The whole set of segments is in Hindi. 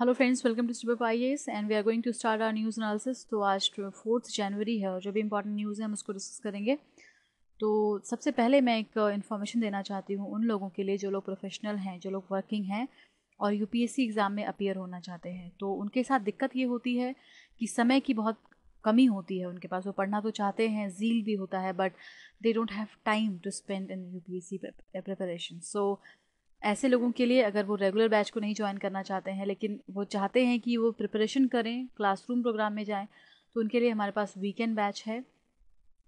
Hello friends welcome to I S and we are going to start our news analysis तो आज फोर्थ जनवरी है और जो भी इंपॉर्टेंट न्यूज़ है हम उसको डिस्कस करेंगे तो सबसे पहले मैं एक इन्फॉर्मेशन देना चाहती हूँ उन लोगों के लिए जो लोग प्रोफेशनल हैं जो लोग वर्किंग हैं और यू एग्ज़ाम में अपियर होना चाहते हैं तो उनके साथ दिक्कत ये होती है कि समय की बहुत कमी होती है उनके पास वो पढ़ना तो चाहते हैं जील भी होता है but they don't have time to spend in U P preparation so ऐसे लोगों के लिए अगर वो रेगुलर बैच को नहीं ज्वाइन करना चाहते हैं लेकिन वो चाहते हैं कि वो प्रिपरेशन करें क्लासरूम प्रोग्राम में जाएं तो उनके लिए हमारे पास वीकेंड बैच है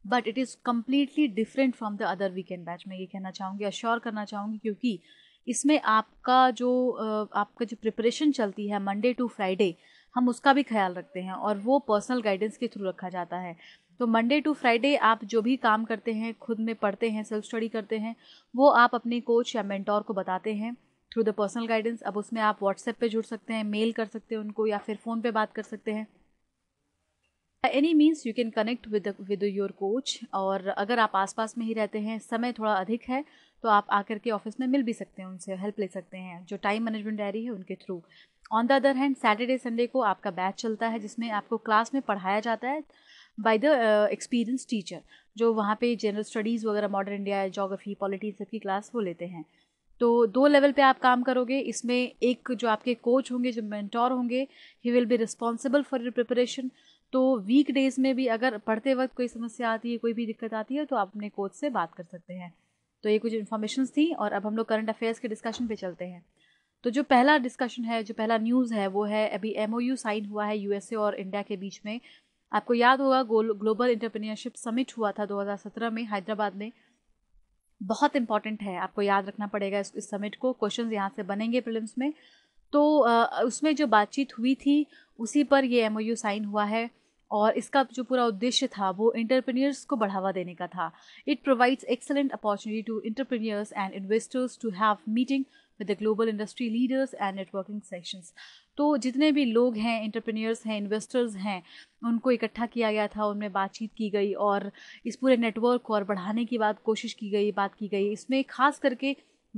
but it is completely different from the other weekend batch मैं ये कहना चाहूँगी अश्योर करना चाहूँगी क्योंकि इसमें आपका जो आपका जो प्रिपरेशन चलती है मंडे टू फ्राइडे हम उसका भी ख्याल रखते हैं और वो पर्सनल गाइडेंस के थ्रू रखा जाता है तो मंडे टू फ्राइडे आप जो भी काम करते हैं खुद में पढ़ते हैं सेल्फ स्टडी करते हैं वो आप अपने कोच या मेंटोर को बताते हैं थ्रू द पर्सनल गाइडेंस अब उसमें आप व्हाट्सएप पे जुड़ सकते हैं मेल कर सकते हैं उनको या फिर फ़ोन पे बात कर सकते हैं any means you can connect with with your coach और अगर आप आसपास में ही रहते हैं समय थोड़ा अधिक है तो आप आकर के ऑफिस में मिल भी सकते हैं उनसे हेल्प ले सकते हैं जो टाइम मैनेजमेंट डायरी है उनके through on the other hand Saturday Sunday को आपका बैच चलता है जिसमें आपको क्लास में पढ़ाया जाता है बाय द एक्सपीरियंस टीचर जो वहाँ पे जनरल स्टडीज़ वगैरह मॉडर्न इंडिया जोग्राफी पॉलिटी की क्लास वो लेते हैं तो दो लेवल पे आप काम करोगे इसमें एक जो आपके कोच होंगे जो मेंटोर होंगे he will be responsible for your preparation तो वीक डेज में भी अगर पढ़ते वक्त कोई समस्या आती है कोई भी दिक्कत आती है तो आप अपने कोच से बात कर सकते हैं तो ये कुछ इन्फॉर्मेशन थी और अब हम लोग करंट अफेयर्स के डिस्कशन पे चलते हैं तो जो पहला डिस्कशन है जो पहला न्यूज़ है वो है अभी एम साइन हुआ है यूएसए और इंडिया के बीच में आपको याद होगा ग्लोबल इंटरप्रीनियरशिप समिट हुआ था 2017 में हैदराबाद में बहुत इंपॉर्टेंट है आपको याद रखना पड़ेगा इस, इस समिट को क्वेश्चन यहाँ से बनेंगे प्रिलिम्स में तो आ, उसमें जो बातचीत हुई थी उसी पर ये एम साइन हुआ है और इसका जो पूरा उद्देश्य था वो इंटरप्रीनियर्स को बढ़ावा देने का था it provides excellent opportunity to entrepreneurs and investors to have meeting with the global industry leaders and networking sessions तो जितने भी लोग हैं इंटरप्रेन्योर्स हैं इन्वेस्टर्स हैं उनको इकट्ठा किया गया था उनमें बातचीत की गई और इस पूरे नेटवर्क को और बढ़ाने की बात कोशिश की गई बात की गई इसमें खास करके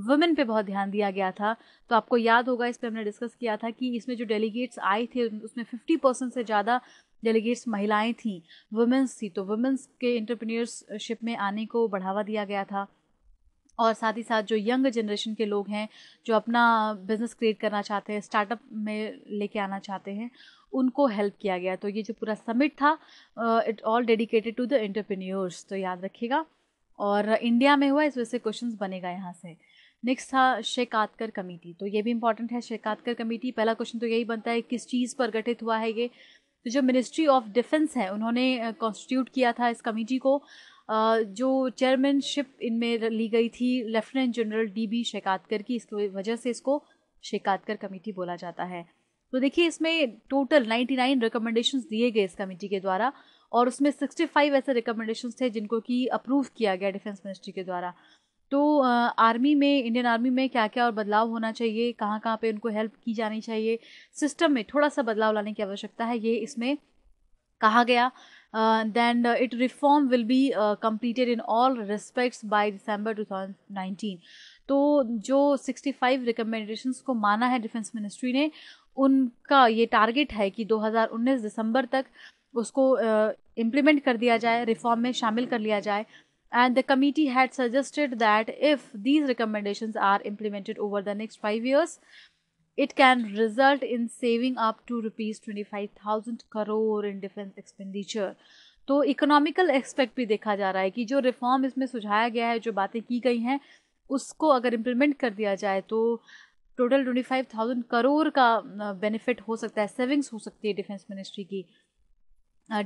वुमेन पे बहुत ध्यान दिया गया था तो आपको याद होगा इस पर हमने डिस्कस किया था कि इसमें जो डेलीगेट्स आए थे उसमें फिफ्टी परसेंट से ज़्यादा डेलीगेट्स महिलाएं थीं वुमेंस थी तो वुमेंस के इंटरप्रेन्योरशिप में आने को बढ़ावा दिया गया था और साथ ही साथ जो यंग जनरेशन के लोग हैं जो अपना बिज़नेस क्रिएट करना चाहते हैं स्टार्टअप में लेके आना चाहते हैं उनको हेल्प किया गया तो ये जो पूरा समिट था it all dedicated to the entrepreneurs तो याद रखिएगा और इंडिया में हुआ इस वजह से क्वेश्चन बनेगा यहाँ से नेक्स्ट था शेकातकर कमेटी तो ये भी इंपॉर्टेंट है शेकातकर कमेटी पहला क्वेश्चन तो यही बनता है किस चीज़ पर गठित हुआ है ये तो जो मिनिस्ट्री ऑफ डिफेंस है उन्होंने कॉन्स्टिट्यूट uh, किया था इस कमेटी को जो चेयरमैनशिप इनमें ली गई थी lieutenant general D B Shekatkar की इसकी वजह से इसको शेकातकर कमेटी बोला जाता है तो देखिए इसमें टोटल 99 रिकमेंडेशन दिए गए इस कमेटी के द्वारा और उसमें 65 ऐसे रिकमेंडेशन थे जिनको कि अप्रूव किया गया डिफेंस मिनिस्ट्री के द्वारा तो आर्मी में इंडियन आर्मी में क्या क्या और बदलाव होना चाहिए कहाँ कहाँ पे उनको हेल्प की जानी चाहिए सिस्टम में थोड़ा सा बदलाव लाने की आवश्यकता है ये इसमें कहा गया uh, then uh, it reform will be uh, completed in all respects by December 2019 तो जो 65 रिकमेंडेशन को माना है डिफेंस मिनिस्ट्री ने उनका ये टारगेट है कि दो हज़ार उन्नीस दिसंबर तक उसको इम्प्लीमेंट uh, कर दिया जाए रिफॉर्म में शामिल कर लिया जाए and the committee had suggested that if these recommendation are implemented over the next five years it can result in saving up to rupees twenty five thousand crore in defence expenditure तो इकोनॉमिकल एक्सपेक्ट भी देखा जा रहा है कि जो रिफॉर्म इसमें सुझाया गया है जो बातें की गई हैं उसको अगर इम्प्लीमेंट कर दिया जाए तो total twenty five thousand crore का बेनिफिट हो सकता है सेविंग्स हो सकती है डिफेंस मिनिस्ट्री की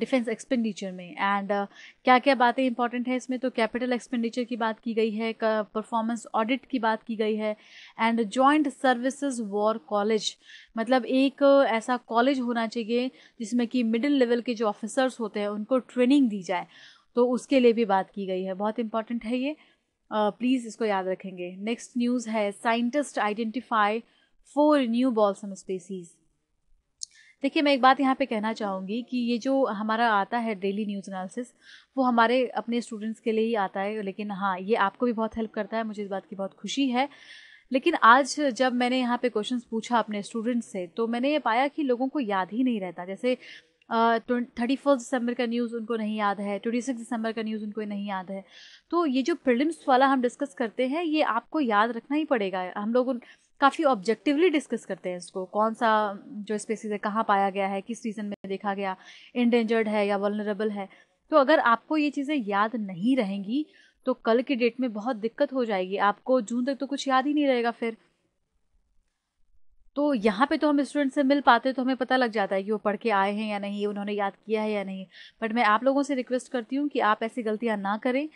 डिफेंस एक्सपेंडिचर में एंड uh, क्या क्या बातें इंपॉर्टेंट है इसमें तो कैपिटल एक्सपेंडिचर की बात की गई है परफॉर्मेंस ऑडिट की बात की गई है and joint services war college मतलब एक ऐसा कॉलेज होना चाहिए जिसमें कि मिडिल लेवल के जो ऑफिसर्स होते हैं उनको ट्रेनिंग दी जाए तो उसके लिए भी बात की गई है बहुत इंपॉर्टेंट है ये प्लीज़ uh, इसको याद रखेंगे नेक्स्ट न्यूज़ है scientist identify four new balsam species देखिए मैं एक बात यहाँ पे कहना चाहूँगी कि ये जो हमारा आता है डेली न्यूज़ एनालिसिस वो हमारे अपने स्टूडेंट्स के लिए ही आता है लेकिन हाँ ये आपको भी बहुत हेल्प करता है मुझे इस बात की बहुत खुशी है लेकिन आज जब मैंने यहाँ पे क्वेश्चंस पूछा अपने स्टूडेंट्स से तो मैंने ये पाया कि लोगों को याद ही नहीं रहता जैसे थर्टी फर्स्ट दिसंबर का न्यूज़ उनको नहीं याद है ट्वेंटी सिक्स दिसंबर का न्यूज़ उनको नहीं याद है तो ये जो प्रिलिम्स वाला हम डिस्कस करते हैं ये आपको याद रखना ही पड़ेगा हम लोग उन काफ़ी ऑब्जेक्टिवली डिस्कस करते हैं इसको कौन सा जो स्पेसीज है कहाँ पाया गया है किस रीज़न में देखा गया इनडेंजर्ड है या वलनरेबल है तो अगर आपको ये चीज़ें याद नहीं रहेंगी तो कल की डेट में बहुत दिक्कत हो जाएगी आपको जून तक तो कुछ याद ही नहीं रहेगा फिर तो यहाँ पे तो हम स्टूडेंट से मिल पाते तो हमें पता लग जाता है कि वो पढ़ के आए हैं या नहीं उन्होंने याद किया है या नहीं बट मैं आप लोगों से रिक्वेस्ट करती हूँ कि आप ऐसी गलतियाँ ना करें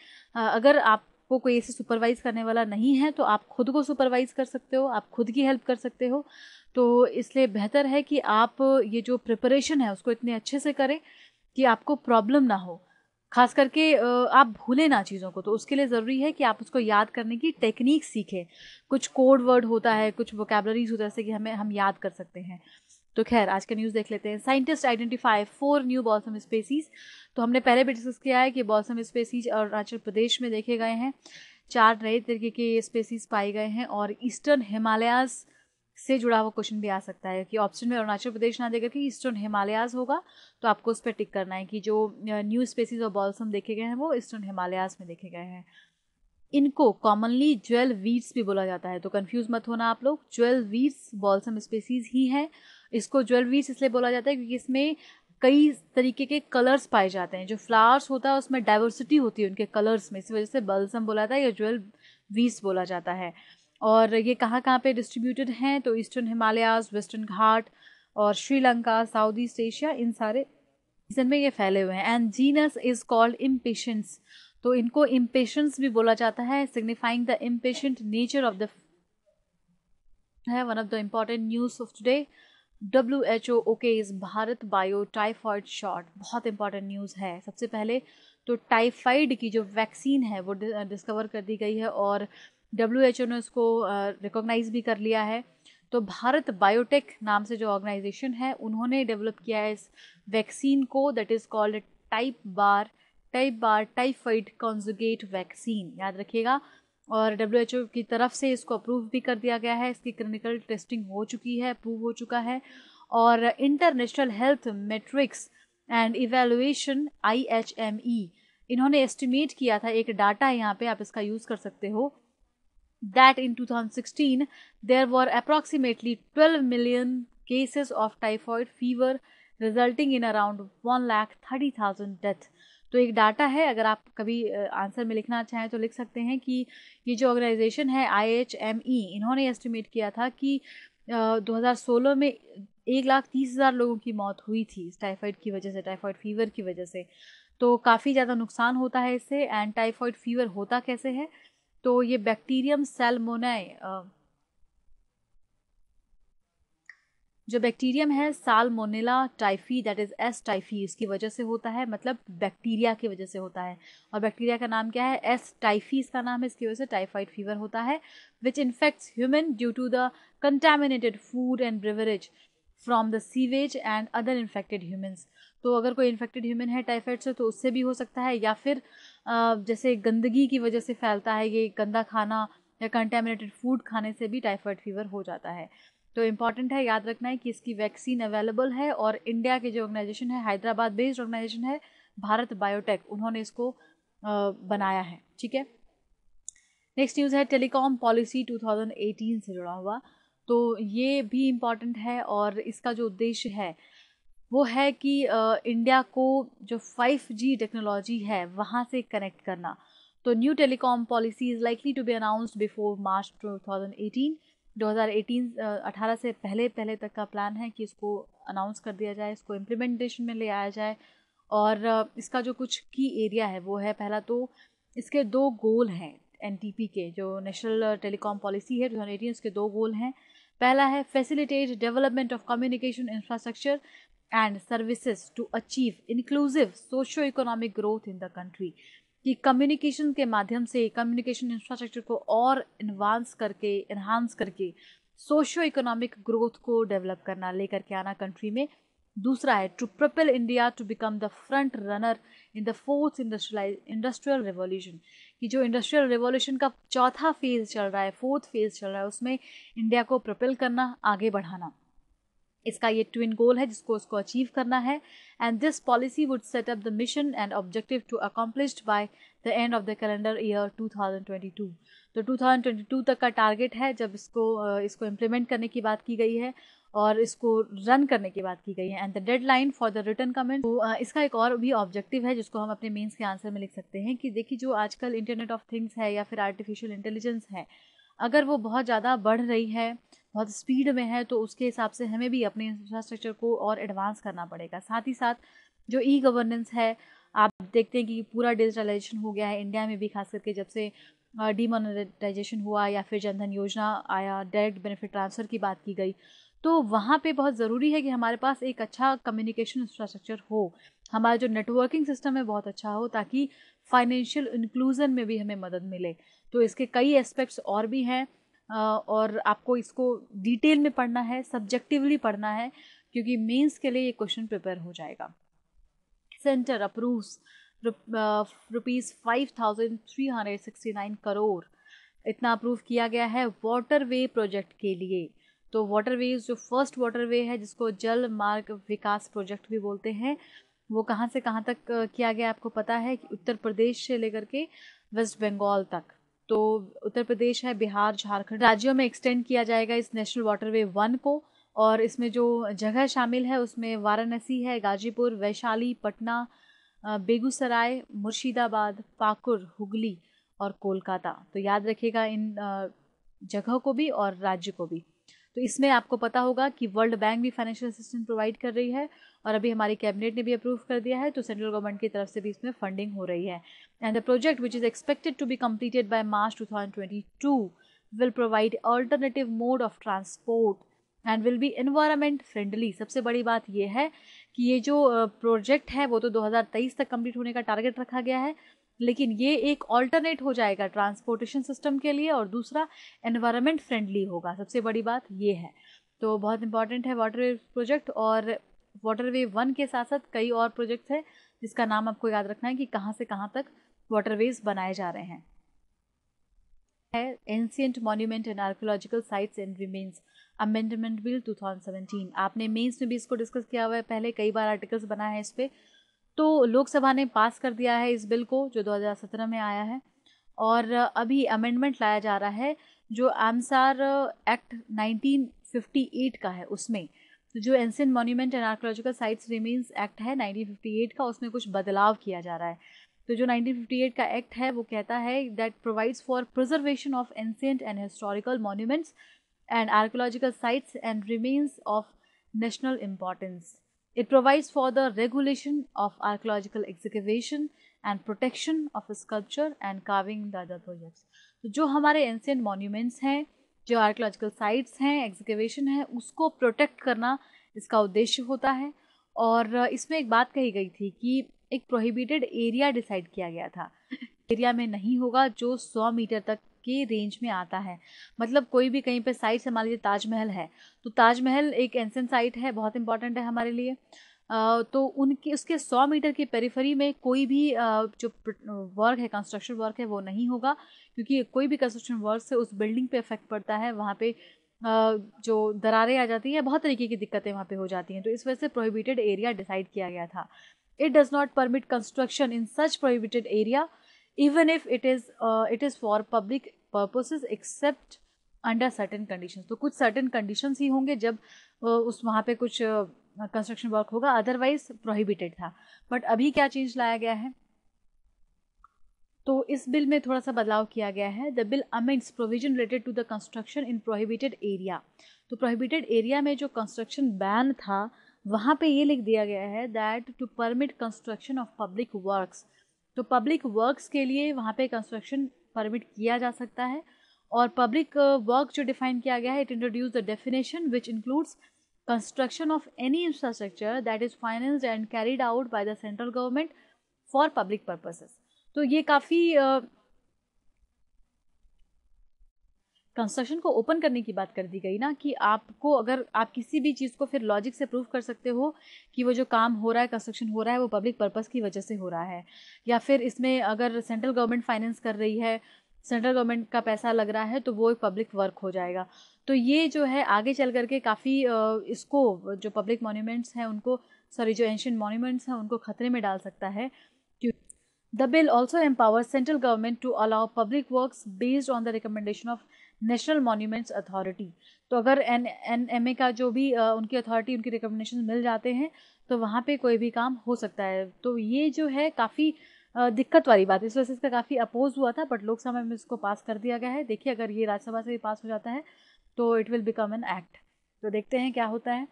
अगर आप आपको कोई ऐसे सुपरवाइज़ करने वाला नहीं है तो आप खुद को सुपरवाइज़ कर सकते हो आप खुद की हेल्प कर सकते हो तो इसलिए बेहतर है कि आप ये जो प्रिपरेशन है उसको इतने अच्छे से करें कि आपको प्रॉब्लम ना हो खास करके आप भूले ना चीज़ों को तो उसके लिए ज़रूरी है कि आप उसको याद करने की टेक्निक सीखें कुछ कोड वर्ड होता है कुछ वोकेबलरीज होता है जैसे कि हमें हम याद कर सकते हैं तो खैर आज का न्यूज़ देख लेते हैं scientist identify four new balsam species तो हमने पहले भी डिस्कस किया है कि बॉसम स्पेसीज अरुणाचल प्रदेश में देखे गए हैं चार नए तरीके के स्पेसीज पाए गए हैं और ईस्टर्न हिमालयाज़ से जुड़ा हुआ क्वेश्चन भी आ सकता है कि ऑप्शन में अरुणाचल प्रदेश ना देकर के ईस्टर्न हिमालयाज होगा तो आपको उस पर टिक करना है कि जो न्यू स्पेसिस और बॉल्सम देखे गए हैं वो ईस्टर्न हिमालयाज में देखे गए हैं इनको कॉमनली ज्वेल वीड्स भी बोला जाता है तो कंफ्यूज मत होना आप लोग ज्वेल वीड्स बॉल्सम स्पेसीज ही है इसको ज्वेल वीड्स इसलिए बोला जाता है क्योंकि इसमें कई तरीके के कलर्स पाए जाते हैं जो फ्लावर्स होता है उसमें डाइवर्सिटी होती है उनके कलर्स में इसी वजह से बल्सम बोला जाता है या ज्वेल वीस बोला जाता है और ये कहाँ कहाँ पे डिस्ट्रीब्यूटेड हैं तो ईस्टर्न हिमालयाज वेस्टर्न घाट और श्रीलंका साउथ ईस्ट एशिया इन सारे रीजन में ये फैले हुए हैं and genus is called impatiens तो इनको इम्पेशंस भी बोला जाता है signifying the impatient nature of the है one of the important news of today W H O okay is Bharat bio typhoid shot बहुत इंपॉर्टेंट न्यूज़ है सबसे पहले तो टाइफाइड की जो वैक्सीन है वो डिस्कवर कर दी गई है और डब्ल्यू एच ओ ने उसको रिकॉग्नाइज भी कर लिया है तो भारत बायोटेक नाम से जो ऑर्गेनाइजेशन है उन्होंने डेवलप किया है इस वैक्सीन को that is called Typbar Typbar typhoid conjugate vaccine याद रखिएगा और डब्ल्यू एच ओ की तरफ से इसको अप्रूव भी कर दिया गया है इसकी क्लिनिकल टेस्टिंग हो चुकी है अप्रूव हो चुका है और international health metrics and evaluation I H M E इन्होंने एस्टिमेट किया था एक डाटा यहाँ पे आप इसका यूज़ कर सकते हो that in 2016 there were approximately 12 million cases of typhoid fever resulting in around one lakh thirty thousand death तो एक डाटा है अगर आप कभी आंसर में लिखना चाहें तो लिख सकते हैं कि ये जो ऑर्गेनाइजेशन है आई एच एम ई इन्होंने एस्टिमेट किया था कि दो हज़ार सोलह में एक लाख तीस हज़ार लोगों की मौत हुई थी इस टाइफाइड की वजह से टाइफाइड फीवर की वजह से तो काफ़ी ज़्यादा नुकसान होता है इससे एंड टाइफाइड फीवर होता कैसे है तो ये बैक्टीरियम सेलमोनाए जो बैक्टीरियम है salmonella typhi that is S typhi इसकी वजह से होता है मतलब बैक्टीरिया की वजह से होता है और बैक्टीरिया का नाम क्या है एस टाइफी इसका नाम है इसकी वजह से टाइफाइड फीवर होता है which infects human due to the contaminated food and beverage from the sewage and other infected humans तो अगर कोई इन्फेक्टेड ह्यूमन है टाइफाइड से तो उससे भी हो सकता है या फिर जैसे गंदगी की वजह से फैलता है ये गंदा खाना या कंटेमिनेटेड फूड खाने से भी टाइफाइड फीवर हो जाता है तो इम्पॉर्टेंट है याद रखना है कि इसकी वैक्सीन अवेलेबल है और इंडिया के जो ऑर्गेनाइजेशन है हैदराबाद बेस्ड ऑर्गेनाइजेशन है भारत बायोटेक उन्होंने इसको बनाया है ठीक है नेक्स्ट न्यूज़ है टेलीकॉम पॉलिसी 2018 से जुड़ा हुआ तो ये भी इम्पॉर्टेंट है और इसका जो उद्देश्य है वो है कि इंडिया को जो 5G टेक्नोलॉजी है वहाँ से कनेक्ट करना तो new telecom policy is likely to be announced before March 2018 2018 अठारह से पहले पहले तक का प्लान है कि इसको अनाउंस कर दिया जाए इसको इम्प्लीमेंटेशन में ले आया जाए और इसका जो कुछ की एरिया है वो है पहला तो इसके दो गोल हैं एन के जो नेशनल टेलीकॉम पॉलिसी है टू इसके दो गोल हैं पहला है facilitate development of communication infrastructure and services to achieve inclusive socio economic growth in the country कि कम्युनिकेशन के माध्यम से कम्युनिकेशन इंफ्रास्ट्रक्चर को और इन्वांस करके इन्हांस करके सोशो इकोनॉमिक ग्रोथ को डेवलप करना लेकर के आना कंट्री में दूसरा है to propel India to become the front runner in the fourth industrial industrial revolution कि जो इंडस्ट्रियल रिवॉल्यूशन का चौथा फेज चल रहा है फोर्थ फेज चल रहा है उसमें इंडिया को प्रपेल करना आगे बढ़ाना इसका ये ट्विन गोल है जिसको उसको अचीव करना है and this policy would set up the mission and objective to accomplished by the end of the calendar year 2022 तो 2022 तक का टारगेट है जब इसको इसको इम्प्लीमेंट करने की बात की गई है और इसको रन करने की बात की गई है and the deadline for the return comment तो इसका एक और भी ऑब्जेक्टिव है जिसको हम अपने मेन्स के आंसर में लिख सकते हैं कि देखिए जो आजकल इंटरनेट ऑफ थिंग्स है या फिर आर्टिफिशियल इंटेलिजेंस है अगर वो बहुत ज़्यादा बढ़ रही है बहुत स्पीड में है तो उसके हिसाब से हमें भी अपने इंफ्रास्ट्रक्चर को और एडवांस करना पड़ेगा साथ ही साथ जो ई गवर्नेंस है आप देखते हैं कि पूरा डिजिटलाइजेशन हो गया है इंडिया में भी खास करके जब से डीमोनेटाइजेशन हुआ या फिर जनधन योजना आया डायरेक्ट बेनिफिट ट्रांसफ़र की बात की गई तो वहाँ पे बहुत ज़रूरी है कि हमारे पास एक अच्छा कम्युनिकेशन इंफ्रास्ट्रक्चर हो हमारा जो नेटवर्किंग सिस्टम है बहुत अच्छा हो ताकि फाइनेंशियल इंक्लूज़न में भी हमें मदद मिले तो इसके कई एस्पेक्ट्स और भी हैं और आपको इसको डिटेल में पढ़ना है सब्जेक्टिवली पढ़ना है क्योंकि मेंस के लिए ये क्वेश्चन प्रिपेयर हो जाएगा centre approves rupees five thousand three hundred sixty nine crore इतना अप्रूव किया गया है वाटर वे प्रोजेक्ट के लिए तो वाटरवेज जो फर्स्ट वाटरवे है जिसको जल मार्ग विकास प्रोजेक्ट भी बोलते हैं वो कहाँ से कहाँ तक किया गया आपको पता है कि उत्तर प्रदेश से लेकर के वेस्ट बंगाल तक तो उत्तर प्रदेश है बिहार झारखंड राज्यों में एक्सटेंड किया जाएगा इस नेशनल वाटरवे वन को और इसमें जो जगह शामिल है उसमें वाराणसी है गाजीपुर वैशाली पटना बेगूसराय मुर्शिदाबाद पाकुर हुगली और कोलकाता तो याद रखिएगा इन जगहों को भी और राज्य को भी तो इसमें आपको पता होगा कि वर्ल्ड बैंक भी फाइनेंशियल असिस्टेंस प्रोवाइड कर रही है और अभी हमारी कैबिनेट ने भी अप्रूव कर दिया है तो सेंट्रल गवर्नमेंट की तरफ से भी इसमें फंडिंग हो रही है and the project which is expected to be completed by March two thousand twenty two will provide alternative mode of transport and will be environment friendly सबसे बड़ी बात यह है कि ये जो प्रोजेक्ट है वो तो 2023 तक कंप्लीट होने का टारगेट रखा गया है लेकिन ये एक ऑल्टरनेट हो जाएगा ट्रांसपोर्टेशन सिस्टम के लिए और दूसरा एनवायरमेंट फ्रेंडली होगा सबसे बड़ी बात ये है तो बहुत इंपॉर्टेंट है वाटरवे प्रोजेक्ट और वाटरवे वन के साथ साथ कई और प्रोजेक्ट्स हैं जिसका नाम आपको याद रखना है कि कहाँ से कहाँ तक वाटरवेज बनाए जा रहे हैं है ancient monument and archaeological sites and remains amendment bill 2017 आपने मेंस में भी इसको डिस्कस किया हुआ है पहले कई बार आर्टिकल्स बनाए हैं इस पर तो लोकसभा ने पास कर दिया है इस बिल को जो 2017 में आया है और अभी अमेंडमेंट लाया जा रहा है जो आमसार एक्ट 1958 का है उसमें तो जो ancient monument and archaeological sites remains act है 1958 का उसमें कुछ बदलाव किया जा रहा है तो जो 1958 का एक्ट है वो कहता है that provides for preservation of ancient and historical monuments and archaeological sites and remains of national importance It provides for the regulation of archaeological excavation and protection of sculpture and carving the other projects तो जो हमारे एंशियंट मॉन्यूमेंट्स हैं जो आर्कोलॉजिकल साइट्स हैं एग्जीकेवेशन है उसको प्रोटेक्ट करना इसका उद्देश्य होता है और इसमें एक बात कही गई थी कि एक प्रोहिबिटेड एरिया डिसाइड किया गया था एरिया में नहीं होगा जो सौ मीटर तक के रेंज में आता है मतलब कोई भी कहीं पे साइट से मान लीजिए ताजमहल है तो ताजमहल एक एंसन साइट है बहुत इंपॉर्टेंट है हमारे लिए तो उनके उसके 100 मीटर के पेरीफरी में कोई भी जो वर्क है कंस्ट्रक्शन वर्क है वो नहीं होगा क्योंकि कोई भी कंस्ट्रक्शन वर्क से उस बिल्डिंग पे इफेक्ट पड़ता है वहाँ पे जो दरारें आ जाती हैं बहुत तरीके की दिक्कतें वहाँ पे हो जाती हैं तो इस वजह से प्रोहिबिटेड एरिया डिसाइड किया गया था it does not permit construction in such prohibited area even if it is it is for public purposes except under certain conditions तो कुछ certain conditions ही होंगे जब उस वहाँ पे कुछ कंस्ट्रक्शन वर्क होगा अदरवाइज प्रोहिबिटेड था बट अभी क्या चेंज लाया गया है तो इस बिल में थोड़ा सा बदलाव किया गया है the bill amends provision related to the construction in prohibited area तो प्रोहिबिटेड एरिया में जो कंस्ट्रक्शन बैन था वहाँ पे ये लिख दिया गया है that to permit construction of public works तो पब्लिक वर्क्स के लिए वहाँ पे कंस्ट्रक्शन परमिट किया जा सकता है और पब्लिक वर्क uh, जो डिफाइन किया गया है it introduce the definition which includes construction of any infrastructure that is finance and carried out by the central government for public purposes तो ये काफ़ी uh, कंस्ट्रक्शन को ओपन करने की बात कर दी गई ना कि आपको अगर आप किसी भी चीज़ को फिर लॉजिक से प्रूव कर सकते हो कि वो जो काम हो रहा है कंस्ट्रक्शन हो रहा है वो पब्लिक पर्पस की वजह से हो रहा है या फिर इसमें अगर सेंट्रल गवर्नमेंट फाइनेंस कर रही है सेंट्रल गवर्नमेंट का पैसा लग रहा है तो वो एक पब्लिक वर्क हो जाएगा तो ये जो है आगे चल करके काफ़ी इसको जो पब्लिक मोन्यूमेंट्स हैं उनको सॉरी जो एंशियन मोन्यूमेंट्स हैं उनको खतरे में डाल सकता है The bill also empowers central government to allow public works based on the recommendation of national monuments authority तो अगर एन एन एम ए का जो भी आ, उनकी अथॉरिटी उनकी रिकमेंडेशन मिल जाते हैं तो वहाँ पे कोई भी काम हो सकता है तो ये जो है काफ़ी दिक्कत वाली बात है इस वजह से इसका काफ़ी अपोज हुआ था बट लोकसभा में इसको पास कर दिया गया है देखिए अगर ये राज्यसभा से भी पास हो जाता है तो it will become an act तो देखते हैं क्या होता है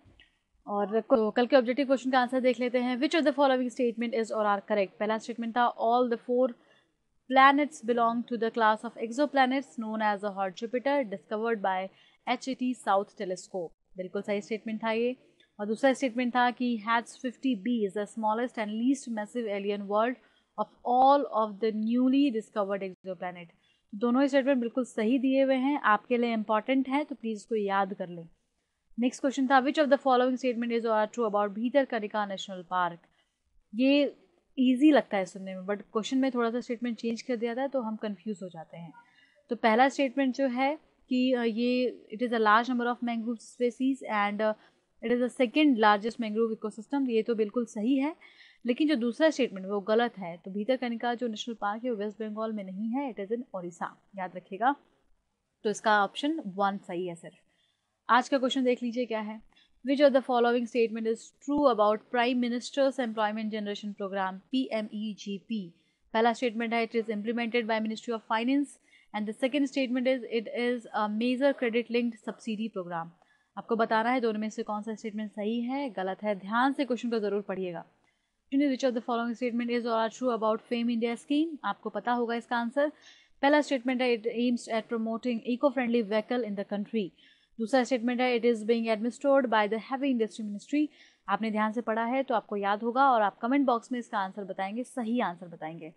और तो कल के ऑब्जेक्टिव क्वेश्चन का आंसर देख लेते हैं which of the following statement is or are correct पहला स्टेटमेंट था all the four planets belong to the class of exoplanets known as a hot Jupiter discovered by HAT South Telescope. बिल्कुल सही स्टेटमेंट था ये और दूसरा स्टेटमेंट था कि HATS 50b is the smallest and least massive alien world of all of the newly discovered exoplanet दोनों स्टेटमेंट बिल्कुल सही दिए हुए हैं आपके लिए इंपॉर्टेंट है तो प्लीज़ इसको याद कर लें नेक्स्ट क्वेश्चन था which of the following statement is are true about Bhitarkanika national park ये ईजी लगता है सुनने में बट क्वेश्चन में थोड़ा सा स्टेटमेंट चेंज कर दिया था तो हम कन्फ्यूज़ हो जाते हैं तो पहला स्टेटमेंट जो है कि ये it is a large number of mangrove species and it is the second largest mangrove ecosystem ये तो बिल्कुल सही है लेकिन जो दूसरा स्टेटमेंट वो गलत है तो भीतरकनिका जो नेशनल पार्क है वो वेस्ट बंगाल में नहीं है इट इज़ इन ओडिशा याद रखिएगा तो इसका ऑप्शन वन सही है सिर्फ आज का क्वेश्चन देख लीजिए क्या है which of the following statement is true about Prime Minister's Employment Generation Program PMEGP? Pala statement hai, it is implemented by Ministry of Finance and the second statement is it is a major credit linked subsidy program. आपको बताना है दोनों में से कौन सा स्टेटमेंट सही है गलत है ध्यान से क्वेश्चन को जरूर पढ़िएगा which of the following statement is or true about FAME India scheme आपको पता होगा इसका आंसर पहला स्टेटमेंट है it aims at promoting eco friendly vehicle in the country दूसरा स्टेटमेंट है it is being administered by the heavy industry ministry आपने ध्यान से पढ़ा है तो आपको याद होगा और आप कमेंट बॉक्स में इसका आंसर बताएंगे सही आंसर बताएंगे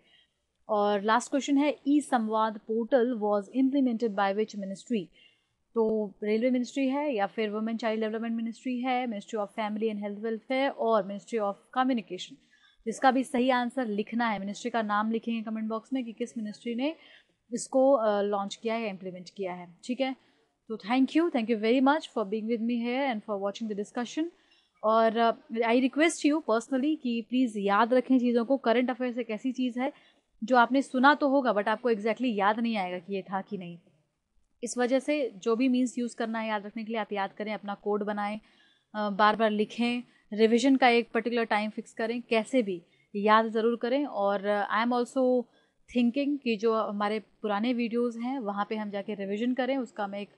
और लास्ट क्वेश्चन है e Samvad portal was implemented by which ministry तो रेलवे मिनिस्ट्री है या फिर वुमेन चाइल्ड डेवलपमेंट मिनिस्ट्री है ministry of family and health welfare और मिनिस्ट्री ऑफ कम्युनिकेशन जिसका भी सही आंसर लिखना है मिनिस्ट्री का नाम लिखेंगे कमेंट बॉक्स में कि किस मिनिस्ट्री ने इसको लॉन्च किया है या इम्प्लीमेंट किया है ठीक है तो thank you thank you very much for being with me here and for watching the discussion और आई रिक्वेस्ट यू पर्सनली कि प्लीज़ याद रखें चीज़ों को करंट अफेयर्स एक ऐसी चीज़ है जो आपने सुना तो होगा बट आपको एग्जैक्टली exactly याद नहीं आएगा कि ये था कि नहीं इस वजह से जो भी मीन्स यूज़ करना है याद रखने के लिए आप याद करें अपना कोड बनाएं uh, बार बार लिखें रिविजन का एक पर्टिकुलर टाइम फिक्स करें कैसे भी याद ज़रूर करें और आई एम ऑल्सो थिंकिंग कि जो हमारे पुराने वीडियोज़ हैं वहाँ पे हम जाके रिविजन करें उसका मैं एक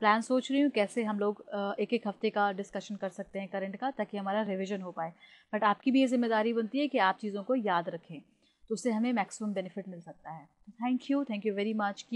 प्लान सोच रही हूँ कैसे हम लोग एक एक हफ्ते का डिस्कशन कर सकते हैं करंट का ताकि हमारा रिविजन हो पाए बट आपकी भी ये जिम्मेदारी बनती है कि आप चीज़ों को याद रखें तो उससे हमें मैक्सिमम बेनिफिट मिल सकता है thank you thank you very much